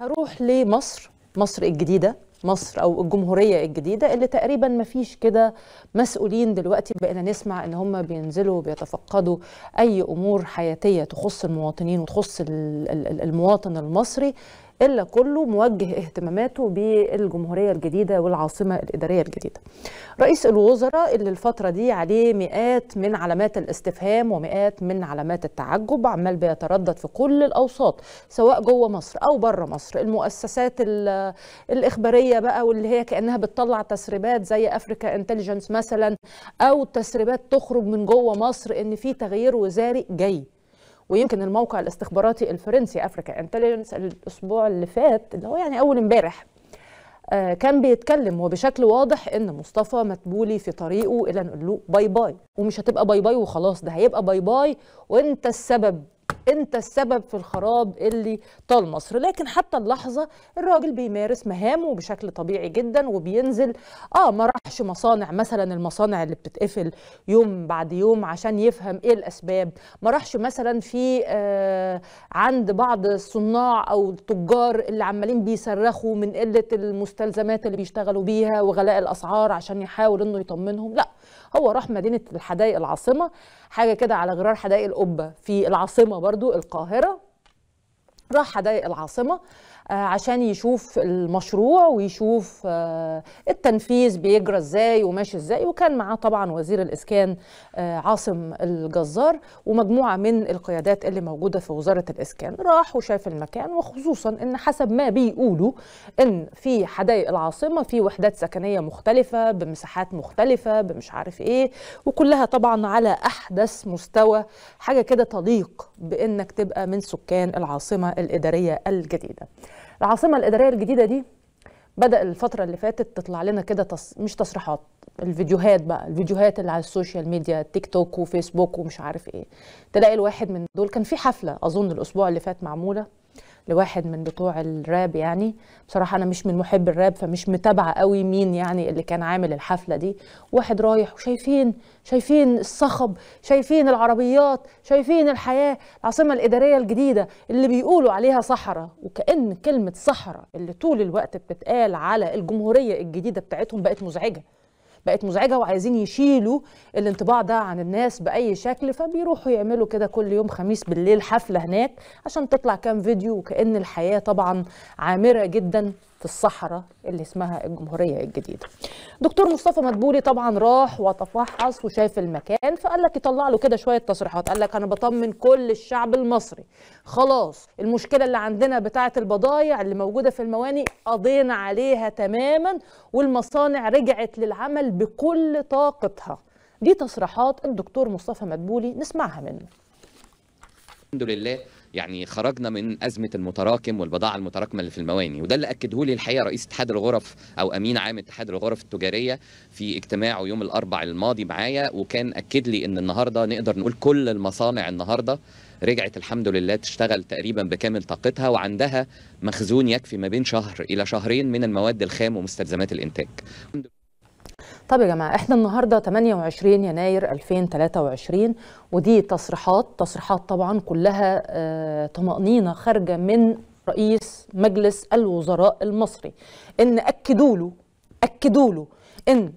هروح لمصر مصر الجديدة مصر أو الجمهورية الجديدة اللي تقريبا ما فيش كده مسؤولين دلوقتي بقينا نسمع إن هم بينزلوا بيتفقدوا أي أمور حياتية تخص المواطنين وتخص المواطن المصري إلا كله موجه اهتماماته بالجمهورية الجديدة والعاصمة الإدارية الجديدة رئيس الوزراء اللي الفترة دي عليه مئات من علامات الاستفهام ومئات من علامات التعجب عمال بيتردد في كل الأوساط سواء جوه مصر أو بره مصر المؤسسات الإخبارية بقى واللي هي كأنها بتطلع تسريبات زي أفريكا انتليجنس مثلا أو تسريبات تخرج من جوه مصر إن في تغيير وزاري جاي ويمكن الموقع الاستخباراتي الفرنسي افريكا انتليجنس الاسبوع اللي فات اللي هو يعني اول امبارح آه، كان بيتكلم وبشكل واضح ان مصطفى متبولي في طريقه الى نقول له باي باي ومش هتبقى باي باي وخلاص ده هيبقى باي باي وانت السبب انت السبب في الخراب اللي طال مصر لكن حتى اللحظه الراجل بيمارس مهامه بشكل طبيعي جدا وبينزل اه ما راحش مصانع مثلا المصانع اللي بتتقفل يوم بعد يوم عشان يفهم ايه الاسباب ما راحش مثلا في آه عند بعض الصناع او التجار اللي عمالين بيصرخوا من قله المستلزمات اللي بيشتغلوا بيها وغلاء الاسعار عشان يحاول انه يطمنهم لا هو راح مدينه الحدائق العاصمه حاجه كده على غرار حدائق القبه في العاصمه برضو القاهره راح حدائق العاصمه آه، عشان يشوف المشروع ويشوف آه، التنفيذ بيجرى ازاي وماشي ازاي وكان معاه طبعا وزير الاسكان آه، عاصم الجزار ومجموعه من القيادات اللي موجوده في وزاره الاسكان راح وشاف المكان وخصوصا ان حسب ما بيقولوا ان في حدائق العاصمه في وحدات سكنيه مختلفه بمساحات مختلفه بمش عارف ايه وكلها طبعا على احدث مستوى حاجه كده تليق بانك تبقى من سكان العاصمه الاداريه الجديده العاصمه الاداريه الجديده دي بدا الفتره اللي فاتت تطلع لنا كده تص... مش تصريحات الفيديوهات بقى الفيديوهات اللي على السوشيال ميديا تيك توك وفيسبوك ومش عارف ايه تلاقي الواحد من دول كان في حفله اظن الاسبوع اللي فات معموله لواحد من بتوع الراب يعني بصراحه انا مش من محب الراب فمش متابعه قوي مين يعني اللي كان عامل الحفله دي واحد رايح وشايفين شايفين الصخب شايفين العربيات شايفين الحياه العاصمه الاداريه الجديده اللي بيقولوا عليها صحراء وكان كلمه صحراء اللي طول الوقت بتتقال على الجمهوريه الجديده بتاعتهم بقت مزعجه بقت مزعجه وعايزين يشيلوا الانطباع ده عن الناس باي شكل فبيروحوا يعملوا كده كل يوم خميس بالليل حفله هناك عشان تطلع كام فيديو وكان الحياه طبعا عامره جدا في الصحراء اللي اسمها الجمهورية الجديدة دكتور مصطفى مدبولي طبعا راح وتفحص وشاف المكان فقال لك يطلع له كده شوية تصريحات قال لك أنا بطمن كل الشعب المصري خلاص المشكلة اللي عندنا بتاعة البضايع اللي موجودة في المواني قضينا عليها تماما والمصانع رجعت للعمل بكل طاقتها دي تصريحات الدكتور مصطفى مدبولي نسمعها منه الحمد لله يعني خرجنا من ازمه المتراكم والبضاعه المتراكمه اللي في المواني وده اللي اكده لي الحقيقه رئيس اتحاد الغرف او امين عام اتحاد الغرف التجاريه في اجتماعه يوم الاربع الماضي معايا وكان اكد لي ان النهارده نقدر نقول كل المصانع النهارده رجعت الحمد لله تشتغل تقريبا بكامل طاقتها وعندها مخزون يكفي ما بين شهر الى شهرين من المواد الخام ومستلزمات الانتاج طب يا جماعه احنا النهارده 28 يناير 2023 ودي تصريحات تصريحات طبعا كلها آه طمانينه خارجه من رئيس مجلس الوزراء المصري ان اكدوا له اكدوا له ان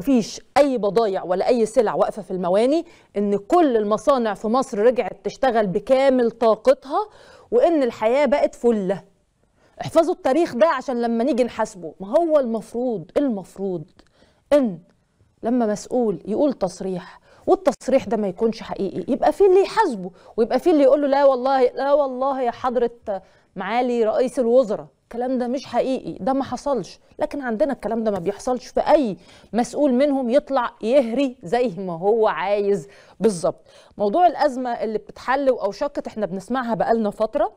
فيش اي بضايع ولا اي سلع واقفه في المواني ان كل المصانع في مصر رجعت تشتغل بكامل طاقتها وان الحياه بقت فله احفظوا التاريخ ده عشان لما نيجي نحاسبه ما هو المفروض المفروض ان لما مسؤول يقول تصريح والتصريح ده ما يكونش حقيقي يبقى في اللي يحاسبه ويبقى في اللي يقول له لا والله لا والله يا حضره معالي رئيس الوزراء الكلام ده مش حقيقي ده ما حصلش لكن عندنا الكلام ده ما بيحصلش في اي مسؤول منهم يطلع يهري زي ما هو عايز بالظبط موضوع الازمه اللي بتتحل واوشكت احنا بنسمعها بقالنا فتره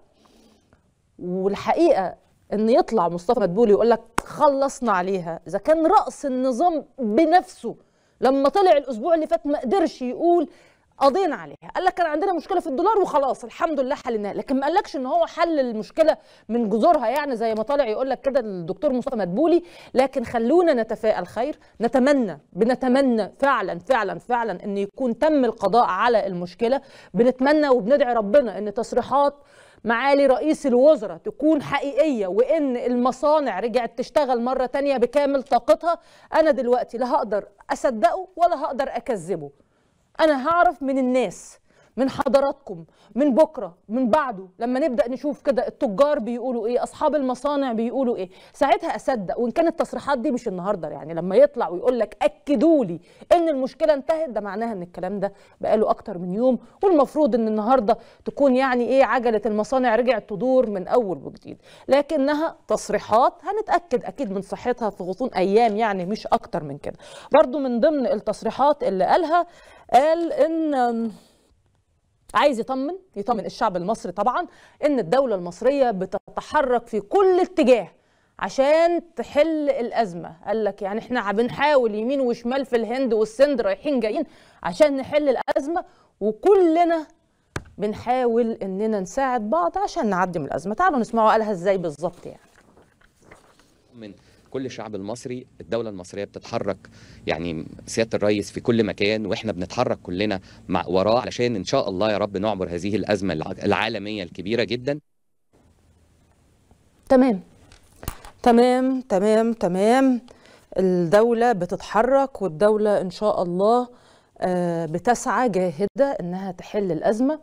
والحقيقه ان يطلع مصطفى مدبولي يقول لك خلصنا عليها اذا كان راس النظام بنفسه لما طلع الاسبوع اللي فات ما قدرش يقول قضينا عليها قال لك كان عندنا مشكله في الدولار وخلاص الحمد لله حلناها لكن ما قالكش ان هو حل المشكله من جذورها يعني زي ما طالع يقول لك كده الدكتور مصطفى مدبولي لكن خلونا نتفائل خير نتمنى بنتمنى فعلا فعلا فعلا ان يكون تم القضاء على المشكله بنتمنى وبندعي ربنا ان تصريحات معالي رئيس الوزراء تكون حقيقية وإن المصانع رجعت تشتغل مرة تانية بكامل طاقتها أنا دلوقتي لا هقدر أصدقه ولا هقدر أكذبه أنا هعرف من الناس من حضراتكم من بكره من بعده لما نبدا نشوف كده التجار بيقولوا ايه اصحاب المصانع بيقولوا ايه ساعتها اصدق وان كانت التصريحات دي مش النهارده يعني لما يطلع ويقول لك اكدوا لي ان المشكله انتهت ده معناها ان الكلام ده بقاله اكتر من يوم والمفروض ان النهارده تكون يعني ايه عجله المصانع رجعت تدور من اول وجديد لكنها تصريحات هنتاكد اكيد من صحتها في غصون ايام يعني مش اكتر من كده برضو من ضمن التصريحات اللي قالها قال ان عايز يطمن يطمن الشعب المصري طبعا ان الدوله المصريه بتتحرك في كل اتجاه عشان تحل الازمه قال لك يعني احنا بنحاول يمين وشمال في الهند والسند رايحين جايين عشان نحل الازمه وكلنا بنحاول اننا نساعد بعض عشان نعدي من الازمه تعالوا نسمعوا قالها ازاي بالظبط يعني من كل الشعب المصري الدوله المصريه بتتحرك يعني سياده الرئيس في كل مكان واحنا بنتحرك كلنا مع وراه علشان ان شاء الله يا رب نعبر هذه الازمه العالميه الكبيره جدا تمام تمام تمام تمام الدولة بتتحرك والدولة إن شاء الله آه، بتسعى جاهدة إنها تحل الأزمة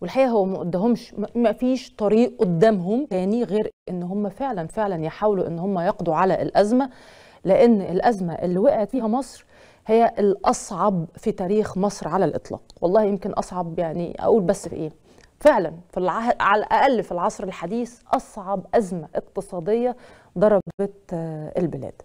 والحقيقه هو ما قدامهمش ما فيش طريق قدامهم تاني غير ان هم فعلا فعلا يحاولوا ان هم يقضوا على الازمه لان الازمه اللي وقعت فيها مصر هي الاصعب في تاريخ مصر على الاطلاق والله يمكن اصعب يعني اقول بس في ايه فعلا في على الاقل في العصر الحديث اصعب ازمه اقتصاديه ضربت آه، البلاد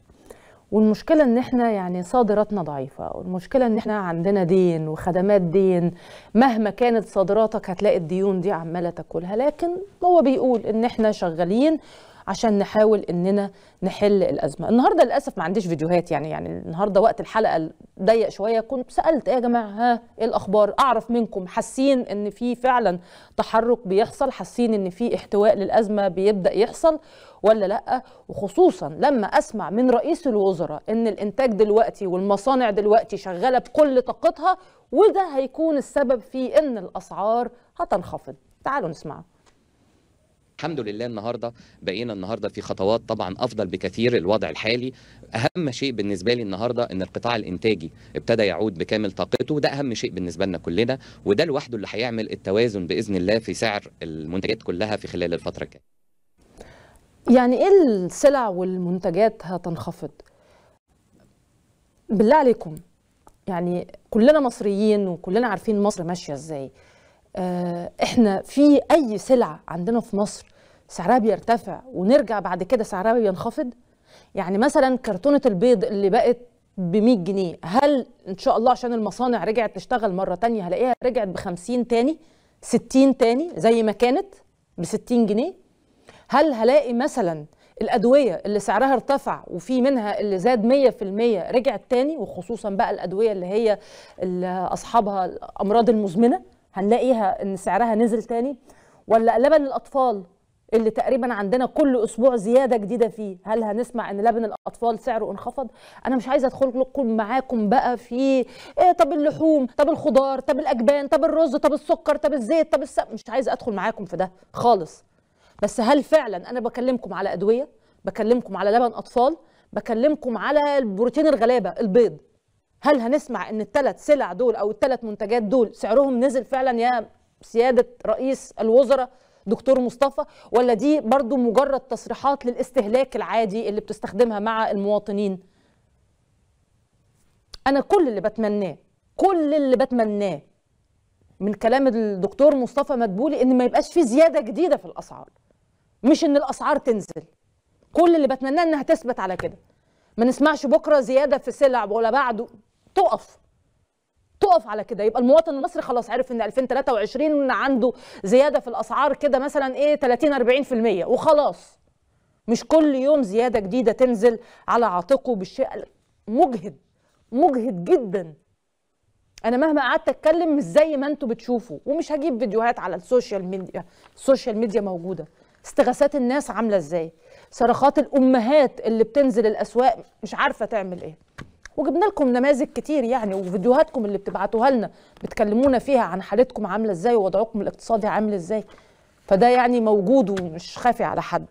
والمشكله ان احنا يعني صادراتنا ضعيفه والمشكله ان احنا عندنا دين وخدمات دين مهما كانت صادراتك هتلاقي الديون دي عماله تاكلها لكن هو بيقول ان احنا شغالين عشان نحاول اننا نحل الازمه النهارده للاسف ما عنديش فيديوهات يعني يعني النهارده وقت الحلقه ضيق شويه كنت سالت إيه يا جماعه ها ايه الاخبار اعرف منكم حاسين ان في فعلا تحرك بيحصل حاسين ان في احتواء للازمه بيبدا يحصل ولا لا وخصوصا لما اسمع من رئيس الوزراء ان الانتاج دلوقتي والمصانع دلوقتي شغاله بكل طاقتها وده هيكون السبب في ان الاسعار هتنخفض تعالوا نسمعه الحمد لله النهارده بقينا النهارده في خطوات طبعا افضل بكثير الوضع الحالي اهم شيء بالنسبه لي النهارده ان القطاع الانتاجي ابتدى يعود بكامل طاقته ده اهم شيء بالنسبه لنا كلنا وده لوحده اللي هيعمل التوازن باذن الله في سعر المنتجات كلها في خلال الفتره الجايه يعني ايه السلع والمنتجات هتنخفض بالله عليكم يعني كلنا مصريين وكلنا عارفين مصر ماشيه ازاي آه، احنا في اي سلعه عندنا في مصر سعرها بيرتفع ونرجع بعد كده سعرها بينخفض يعني مثلا كرتونه البيض اللي بقت ب 100 جنيه هل ان شاء الله عشان المصانع رجعت تشتغل مره تانية هلاقيها رجعت ب 50 تاني 60 تاني زي ما كانت ب 60 جنيه هل هلاقي مثلا الادويه اللي سعرها ارتفع وفي منها اللي زاد 100% رجعت تاني وخصوصا بقى الادويه اللي هي اللي اصحابها الامراض المزمنه هنلاقيها ان سعرها نزل تاني ولا لبن الاطفال اللي تقريبا عندنا كل اسبوع زياده جديده فيه هل هنسمع ان لبن الاطفال سعره انخفض انا مش عايزه ادخل لكم معاكم بقى في إيه طب اللحوم طب الخضار طب الاجبان طب الرز طب السكر طب الزيت طب السم مش عايزه ادخل معاكم في ده خالص بس هل فعلا انا بكلمكم على ادويه بكلمكم على لبن اطفال بكلمكم على البروتين الغلابه البيض هل هنسمع ان الثلاث سلع دول او الثلاث منتجات دول سعرهم نزل فعلا يا سياده رئيس الوزراء دكتور مصطفى ولا دي برضو مجرد تصريحات للاستهلاك العادي اللي بتستخدمها مع المواطنين انا كل اللي بتمناه كل اللي بتمناه من كلام الدكتور مصطفى مدبولي ان ما يبقاش في زياده جديده في الاسعار مش ان الاسعار تنزل كل اللي بتمناه انها تثبت على كده ما نسمعش بكره زياده في سلع ولا بعده تقف تقف على كده يبقى المواطن المصري خلاص عرف ان 2023 عنده زياده في الاسعار كده مثلا ايه 30 40% وخلاص مش كل يوم زياده جديده تنزل على عاتقه بالشيء مجهد مجهد جدا انا مهما قعدت اتكلم مش زي ما انتوا بتشوفوا ومش هجيب فيديوهات على السوشيال ميديا السوشيال ميديا موجوده استغاثات الناس عامله ازاي صرخات الامهات اللي بتنزل الاسواق مش عارفه تعمل ايه وجبنا لكم نماذج كتير يعني وفيديوهاتكم اللي بتبعتوها لنا بتكلمونا فيها عن حالتكم عامله ازاي ووضعكم الاقتصادي عامل ازاي فده يعني موجود ومش خافي على حد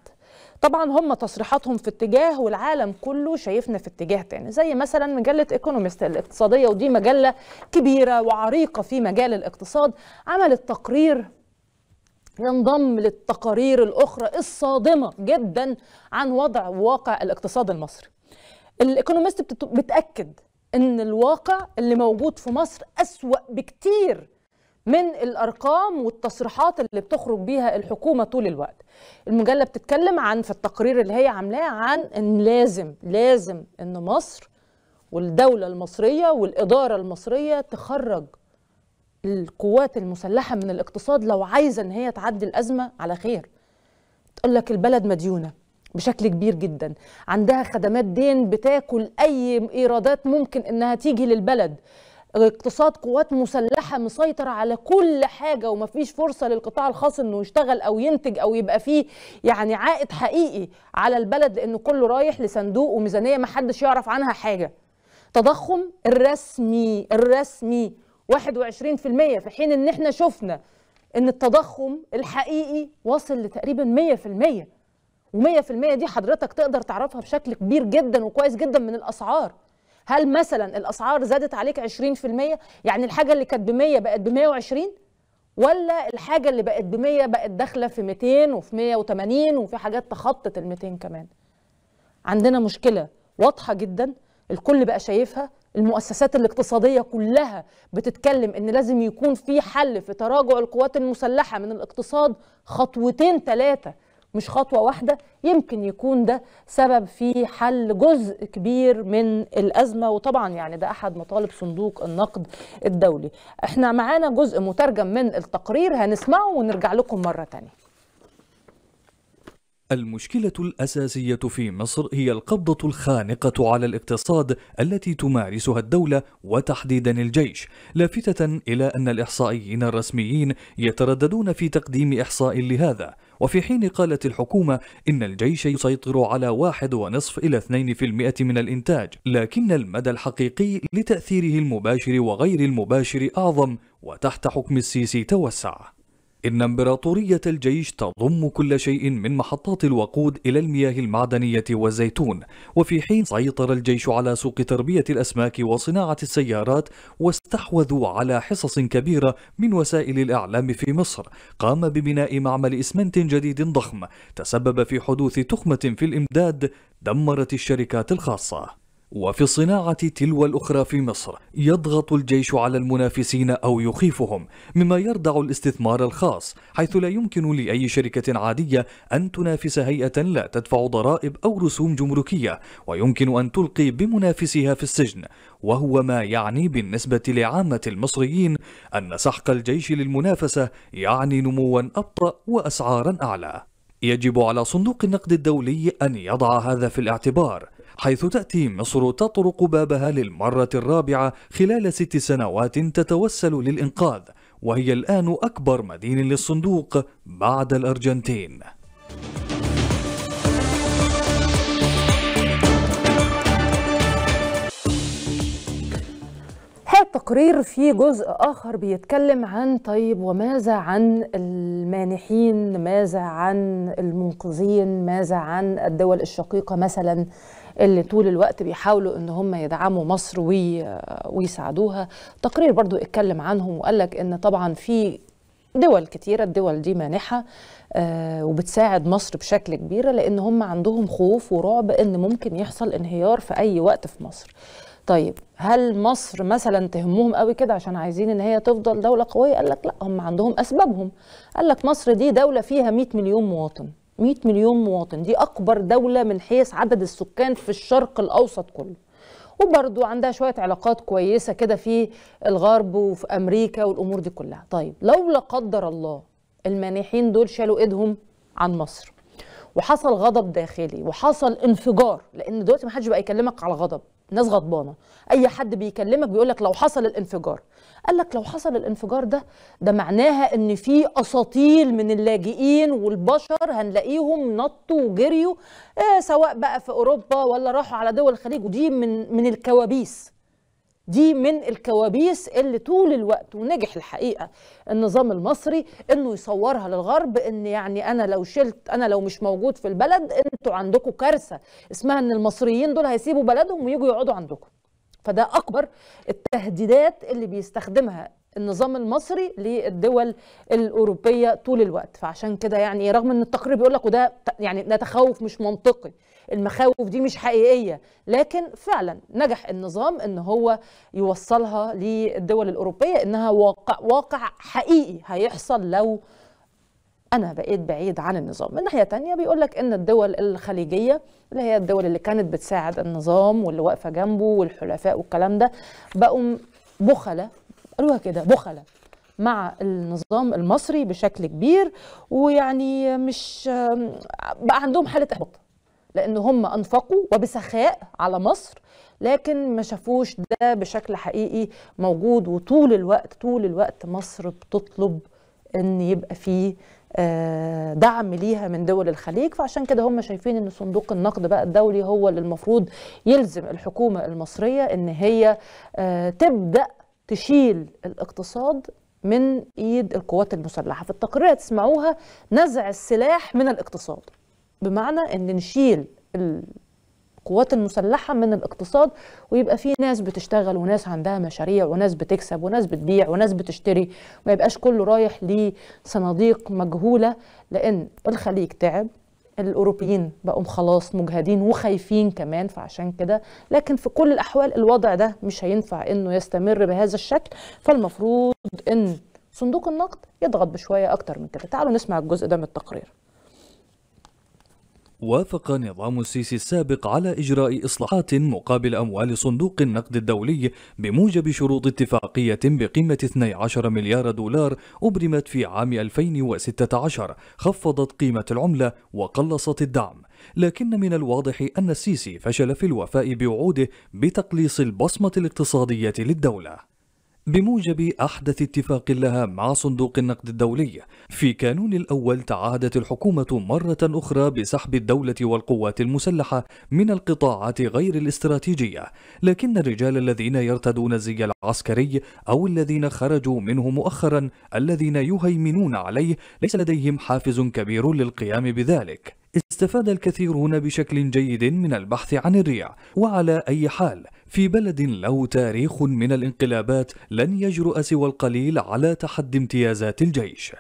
طبعا هم تصريحاتهم في اتجاه والعالم كله شايفنا في اتجاه تاني زي مثلا مجله ايكونومست الاقتصاديه ودي مجله كبيره وعريقه في مجال الاقتصاد عملت تقرير ينضم للتقارير الاخرى الصادمه جدا عن وضع وواقع الاقتصاد المصري الايكونومست بتاكد ان الواقع اللي موجود في مصر اسوا بكتير من الارقام والتصريحات اللي بتخرج بيها الحكومه طول الوقت المجله بتتكلم عن في التقرير اللي هي عاملاه عن ان لازم لازم ان مصر والدوله المصريه والاداره المصريه تخرج القوات المسلحه من الاقتصاد لو عايزه ان هي تعدي الازمه على خير تقول لك البلد مديونه بشكل كبير جدا عندها خدمات دين بتاكل اي ايرادات ممكن انها تيجي للبلد اقتصاد قوات مسلحه مسيطره على كل حاجه ومفيش فرصه للقطاع الخاص انه يشتغل او ينتج او يبقى فيه يعني عائد حقيقي على البلد لانه كله رايح لصندوق وميزانيه ما حدش يعرف عنها حاجه تضخم الرسمي الرسمي 21% في حين ان احنا شفنا ان التضخم الحقيقي واصل لتقريبا 100% و100% دي حضرتك تقدر تعرفها بشكل كبير جدا وكويس جدا من الاسعار هل مثلا الاسعار زادت عليك 20% يعني الحاجه اللي كانت ب 100 بقت ب 120 ولا الحاجه اللي بقت ب 100 بقت داخله في 200 وفي 180 وفي حاجات تخطت ال 200 كمان عندنا مشكله واضحه جدا الكل بقى شايفها المؤسسات الاقتصادية كلها بتتكلم ان لازم يكون في حل في تراجع القوات المسلحة من الاقتصاد خطوتين ثلاثة مش خطوه واحده يمكن يكون ده سبب في حل جزء كبير من الازمه وطبعا يعني ده احد مطالب صندوق النقد الدولي احنا معانا جزء مترجم من التقرير هنسمعه ونرجع لكم مره تانية المشكلة الأساسية في مصر هي القبضة الخانقة على الاقتصاد التي تمارسها الدولة وتحديدا الجيش، لافتة إلى أن الإحصائيين الرسميين يترددون في تقديم إحصاء لهذا، وفي حين قالت الحكومة إن الجيش يسيطر على واحد ونصف إلى اثنين في المئة من الإنتاج لكن المدى الحقيقي لتأثيره المباشر وغير المباشر أعظم وتحت حكم السيسي توسع إن إمبراطورية الجيش تضم كل شيء من محطات الوقود إلى المياه المعدنية والزيتون وفي حين سيطر الجيش على سوق تربية الأسماك وصناعة السيارات واستحوذوا على حصص كبيرة من وسائل الإعلام في مصر قام ببناء معمل إسمنت جديد ضخم تسبب في حدوث تخمة في الإمداد دمرت الشركات الخاصة وفي الصناعة تلو الأخرى في مصر يضغط الجيش على المنافسين أو يخيفهم مما يردع الاستثمار الخاص حيث لا يمكن لأي شركة عادية أن تنافس هيئة لا تدفع ضرائب أو رسوم جمركية ويمكن أن تلقي بمنافسها في السجن وهو ما يعني بالنسبة لعامة المصريين أن سحق الجيش للمنافسة يعني نموا أبطأ وأسعارا أعلى يجب على صندوق النقد الدولي أن يضع هذا في الاعتبار حيث تأتي مصر تطرق بابها للمرة الرابعة خلال ست سنوات تتوسل للإنقاذ وهي الآن أكبر مدين للصندوق بعد الأرجنتين التقرير في جزء آخر بيتكلم عن طيب وماذا عن المانحين ماذا عن المنقذين ماذا عن الدول الشقيقة مثلا اللي طول الوقت بيحاولوا ان هم يدعموا مصر آه، ويساعدوها تقرير برضو اتكلم عنهم وقال لك ان طبعا في دول كتيرة الدول دي مانحة آه وبتساعد مصر بشكل كبير لأن هم عندهم خوف ورعب أن ممكن يحصل انهيار في أي وقت في مصر طيب هل مصر مثلا تهمهم قوي كده عشان عايزين ان هي تفضل دوله قويه قال لك لا هم عندهم اسبابهم قال لك مصر دي دوله فيها 100 مليون مواطن 100 مليون مواطن دي اكبر دوله من حيث عدد السكان في الشرق الاوسط كله وبرضو عندها شويه علاقات كويسه كده في الغرب وفي امريكا والامور دي كلها طيب لو لا قدر الله المانحين دول شالوا ايدهم عن مصر وحصل غضب داخلي وحصل انفجار لان دلوقتي ما حدش بقى يكلمك على غضب الناس غضبانه اي حد بيكلمك بيقول لك لو حصل الانفجار قال لك لو حصل الانفجار ده ده معناها ان في اساطيل من اللاجئين والبشر هنلاقيهم نطوا وجريوا إيه سواء بقى في اوروبا ولا راحوا على دول الخليج ودي من من الكوابيس دي من الكوابيس اللي طول الوقت ونجح الحقيقه النظام المصري انه يصورها للغرب ان يعني انا لو شلت انا لو مش موجود في البلد انتوا عندكم كارثه اسمها ان المصريين دول هيسيبوا بلدهم ويجوا يقعدوا عندكم فده أكبر التهديدات اللي بيستخدمها النظام المصري للدول الاوروبيه طول الوقت فعشان كده يعني رغم ان التقرير بيقول لك وده يعني ده تخوف مش منطقي المخاوف دي مش حقيقيه لكن فعلا نجح النظام ان هو يوصلها للدول الاوروبيه انها واقع واقع حقيقي هيحصل لو انا بقيت بعيد عن النظام من ناحيه تانية بيقول لك ان الدول الخليجيه اللي هي الدول اللي كانت بتساعد النظام واللي واقفه جنبه والحلفاء والكلام ده بقوا بخله قالوها كده بخله مع النظام المصري بشكل كبير ويعني مش بقى عندهم حاله احباط لان هم انفقوا وبسخاء على مصر لكن ما شافوش ده بشكل حقيقي موجود وطول الوقت طول الوقت مصر بتطلب ان يبقى فيه آه، دعم ليها من دول الخليج فعشان كده هم شايفين ان صندوق النقد بقى الدولي هو اللي المفروض يلزم الحكومه المصريه ان هي آه، تبدا تشيل الاقتصاد من ايد القوات المسلحه في التقرير تسمعوها نزع السلاح من الاقتصاد بمعنى ان نشيل القوات المسلحه من الاقتصاد ويبقى في ناس بتشتغل وناس عندها مشاريع وناس بتكسب وناس بتبيع وناس بتشتري ما يبقاش كله رايح لصناديق مجهوله لان الخليج تعب الاوروبيين بقوا خلاص مجهدين وخايفين كمان فعشان كده لكن في كل الاحوال الوضع ده مش هينفع انه يستمر بهذا الشكل فالمفروض ان صندوق النقد يضغط بشويه اكتر من كده تعالوا نسمع الجزء ده من التقرير وافق نظام السيسي السابق على إجراء إصلاحات مقابل أموال صندوق النقد الدولي بموجب شروط اتفاقية بقيمة 12 مليار دولار أبرمت في عام 2016 خفضت قيمة العملة وقلصت الدعم لكن من الواضح أن السيسي فشل في الوفاء بوعوده بتقليص البصمة الاقتصادية للدولة بموجب أحدث اتفاق لها مع صندوق النقد الدولي في كانون الأول تعهدت الحكومة مرة أخرى بسحب الدولة والقوات المسلحة من القطاعات غير الاستراتيجية لكن الرجال الذين يرتدون الزي العسكري أو الذين خرجوا منه مؤخرا الذين يهيمنون عليه ليس لديهم حافز كبير للقيام بذلك استفاد الكثيرون بشكل جيد من البحث عن الريع وعلى أي حال في بلد له تاريخ من الانقلابات لن يجرؤ سوى القليل على تحدي امتيازات الجيش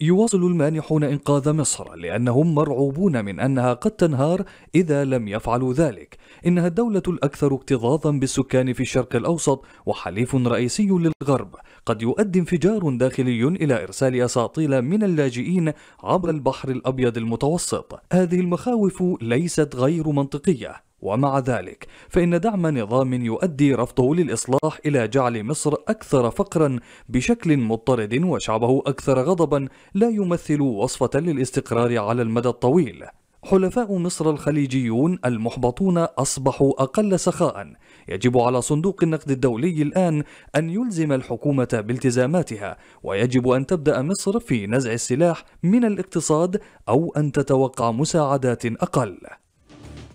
يواصل المانحون إنقاذ مصر لأنهم مرعوبون من أنها قد تنهار إذا لم يفعلوا ذلك إنها الدولة الأكثر اكتظاظا بالسكان في الشرق الأوسط وحليف رئيسي للغرب قد يؤدي انفجار داخلي إلى إرسال أساطيل من اللاجئين عبر البحر الأبيض المتوسط هذه المخاوف ليست غير منطقية ومع ذلك فإن دعم نظام يؤدي رفضه للإصلاح إلى جعل مصر أكثر فقرا بشكل مضطرد وشعبه أكثر غضبا لا يمثل وصفة للاستقرار على المدى الطويل حلفاء مصر الخليجيون المحبطون أصبحوا أقل سخاء يجب على صندوق النقد الدولي الآن أن يلزم الحكومة بالتزاماتها ويجب أن تبدأ مصر في نزع السلاح من الاقتصاد أو أن تتوقع مساعدات أقل